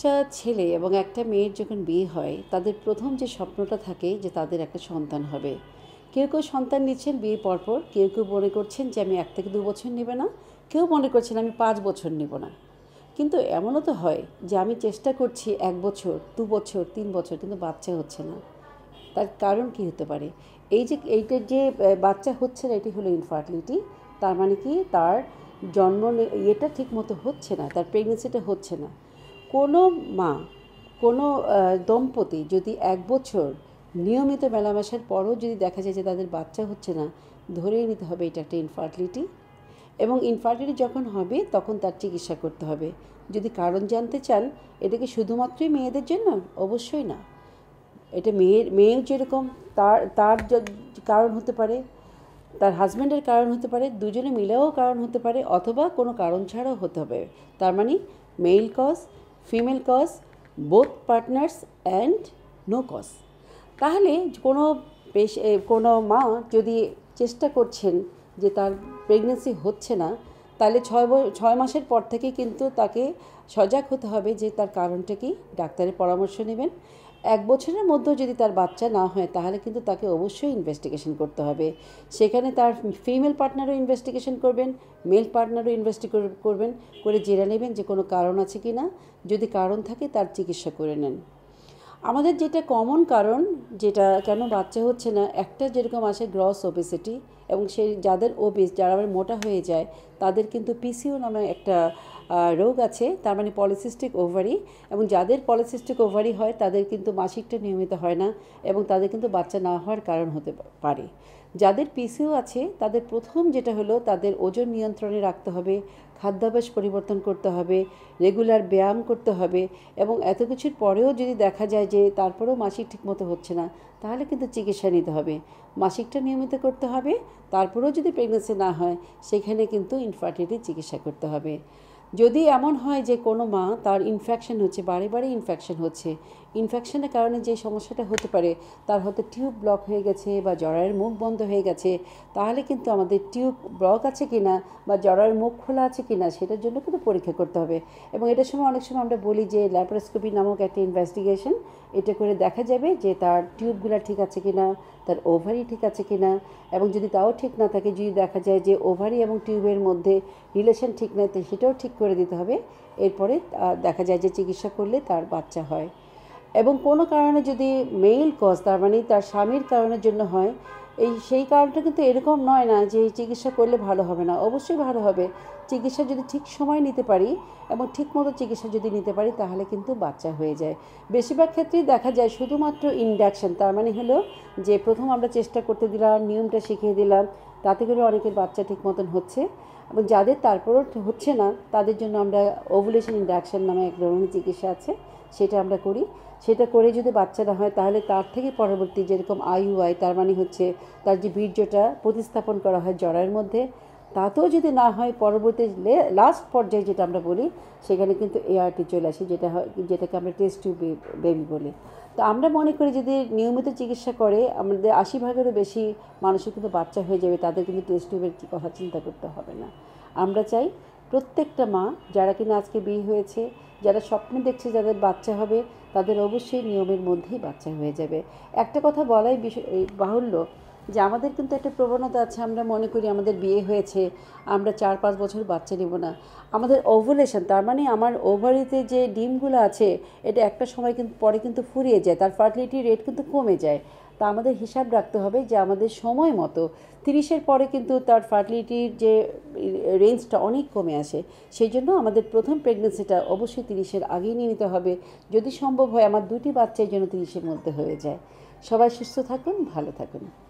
একটা ছেলে এবং একটা মেয়ের যখন বিয়ে হয় তাদের প্রথম যে স্বপ্নটা থাকে যে তাদের একটা সন্তান হবে কেউ কেউ সন্তান নিচ্ছেন বিয়ে পরপর কেউ কেউ মনে করছেন যে আমি এক থেকে দু বছর নেবে না কেউ মনে করছেন আমি পাঁচ বছর নেব না কিন্তু এমনও তো হয় যে আমি চেষ্টা করছি এক বছর দু বছর তিন বছর কিন্তু বাচ্চা হচ্ছে না তার কারণ কি হতে পারে এই যে এইটার যে বাচ্চা হচ্ছে না এটি হলো ইনফার্টিলিটি তার মানে কি তার জন্ম ইয়েটা ঠিক মতো হচ্ছে না তার প্রেগনেন্সিটা হচ্ছে না কোনো মা কোনো দম্পতি যদি এক বছর নিয়মিত মেলামেশার পরও যদি দেখা যায় যে তাদের বাচ্চা হচ্ছে না ধরেই নিতে হবে এটা একটা ইনফার্টিলিটি এবং ইনফার্টিলিটি যখন হবে তখন তার চিকিৎসা করতে হবে যদি কারণ জানতে চান এটা কি শুধুমাত্রই মেয়েদের জন্য অবশ্যই না এটা মেয়ের মেয়েও যেরকম তার তার কারণ হতে পারে তার হাজব্যান্ডের কারণ হতে পারে দুজনে মিলেও কারণ হতে পারে অথবা কোনো কারণ ছাড়াও হতে হবে তার মানে male cause female cause both partners and no cause তাহলে কোনো কোনো মা যদি চেষ্টা করছেন যে তার প্রেগনেন্সি হচ্ছে না তাহলে ছয় ছয় মাসের পর থেকে কিন্তু তাকে সজাগ হতে হবে যে তার কারণটা কি ডাক্তারের পরামর্শ নেবেন এক বছরের মধ্যেও যদি তার বাচ্চা না হয় তাহলে কিন্তু তাকে অবশ্যই ইনভেস্টিগেশন করতে হবে সেখানে তার ফিমেল পার্টনারও ইনভেস্টিগেশন করবেন মেল পার্টনারও ইনভেস্টিগেট করবেন করে জেনে নেবেন যে কোনো কারণ আছে কি না যদি কারণ থাকে তার চিকিৎসা করে নেন আমাদের যেটা কমন কারণ যেটা কেন বাচ্চা হচ্ছে না একটা যেরকম আসে গ্রস ওবেসিটি এবং সেই যাদের ওবেস যারা আবার মোটা হয়ে যায় তাদের কিন্তু পিসিও নামে একটা রোগ আছে তার মানে পলিসিস্টিক ওভারি এবং যাদের পলিসিস্টিক ওভারি হয় তাদের কিন্তু মাসিকটা নিয়মিত হয় না এবং তাদের কিন্তু বাচ্চা না হওয়ার কারণ হতে পারে যাদের পিসিও আছে তাদের প্রথম যেটা হলো তাদের ওজন নিয়ন্ত্রণে রাখতে হবে খাদ্যাভ্যাস পরিবর্তন করতে হবে রেগুলার ব্যায়াম করতে হবে এবং এত কিছুর পরেও যদি দেখা যায় যে তারপরেও মাসিক ঠিকমতো হচ্ছে না তাহলে কিন্তু চিকিৎসা নিতে হবে মাসিকটা নিয়মিত করতে হবে তারপরেও যদি প্রেগনেন্সি না হয় সেখানে কিন্তু ইনফার্টিলিটি চিকিৎসা করতে হবে যদি এমন হয় যে কোনো মা তার ইনফেকশন হচ্ছে বারে বারে ইনফেকশন হচ্ছে ইনফেকশনের কারণে যে সমস্যাটা হতে পারে তার হয়তো টিউব ব্লক হয়ে গেছে বা জরায়ের মুখ বন্ধ হয়ে গেছে তাহলে কিন্তু আমাদের টিউব ব্লক আছে কি না বা জরায়ের মুখ খোলা আছে কি না সেটার জন্য কিন্তু পরীক্ষা করতে হবে এবং এটার সময় অনেক সময় আমরা বলি যে ল্যাপারোস্কোপি নামক একটা ইনভেস্টিগেশন এটা করে দেখা যাবে যে তার টিউবগুলো ঠিক আছে কি না তার ওভারি ঠিক আছে কি না এবং যদি তাও ঠিক না থাকে যদি দেখা যায় যে ওভারি এবং টিউবের মধ্যে রিলেশন ঠিক নাই তো সেটাও ঠিক করে দিতে হবে এরপরে দেখা যায় যে চিকিৎসা করলে তার বাচ্চা হয় এবং কোনো কারণে যদি মেইল কজ তার মানে তার স্বামীর কারণের জন্য হয় এই সেই কারণটা কিন্তু এরকম নয় না যে এই চিকিৎসা করলে ভালো হবে না অবশ্যই ভালো হবে চিকিৎসা যদি ঠিক সময় নিতে পারি এবং ঠিকমতো চিকিৎসা যদি নিতে পারি তাহলে কিন্তু বাচ্চা হয়ে যায় বেশিরভাগ ক্ষেত্রেই দেখা যায় শুধুমাত্র ইন্ডাকশান তার মানে হলো যে প্রথম আমরা চেষ্টা করতে দিলাম নিয়মটা শিখিয়ে দিলাম তাতে করে অনেকের বাচ্চা ঠিক মতন হচ্ছে এবং যাদের তারপরও হচ্ছে না তাদের জন্য আমরা ওভুলেশন ইন্ডাকশান নামে এক ধরনের চিকিৎসা আছে সেটা আমরা করি সেটা করে যদি বাচ্চারা হয় তাহলে তার থেকে পরবর্তী যেরকম আইইউআই তার মানে হচ্ছে তার যে বীর্যটা প্রতিস্থাপন করা হয় জরায়ের মধ্যে তাতেও যদি না হয় পরবর্তী লাস্ট পর্যায়ে যেটা আমরা বলি সেখানে কিন্তু এআরটি চলে আসে যেটা হয় যেটাকে আমরা টেস্ট টু বেবি বলি তো আমরা মনে করি যদি নিয়মিত চিকিৎসা করে আমাদের আশি ভাগেরও বেশি মানুষের কিন্তু বাচ্চা হয়ে যাবে তাদের কিন্তু টেস্ট টিউবের কথা চিন্তা করতে হবে না আমরা চাই প্রত্যেকটা মা যারা কিনা আজকে বিয়ে হয়েছে যারা স্বপ্ন দেখছে যাদের বাচ্চা হবে তাদের অবশ্যই নিয়মের মধ্যেই বাচ্চা হয়ে যাবে একটা কথা বলাই বাহুল্য যে আমাদের কিন্তু একটা প্রবণতা আছে আমরা মনে করি আমাদের বিয়ে হয়েছে আমরা চার পাঁচ বছর বাচ্চা নেব না আমাদের ওভুলেশন তার মানে আমার ওভারিতে যে ডিমগুলো আছে এটা একটা সময় কিন্তু পরে কিন্তু ফুরিয়ে যায় তার ফার্টিলিটি রেট কিন্তু কমে যায় তা আমাদের হিসাব রাখতে হবে যে আমাদের সময় মতো তিরিশের পরে কিন্তু তার ফার্টিলিটির যে রেঞ্জটা অনেক কমে আসে সেই জন্য আমাদের প্রথম প্রেগনেন্সিটা অবশ্যই তিরিশের আগেই নিয়ে নিতে হবে যদি সম্ভব হয় আমার দুটি বাচ্চার যেন তিরিশের মধ্যে হয়ে যায় সবাই সুস্থ থাকুন ভালো থাকুন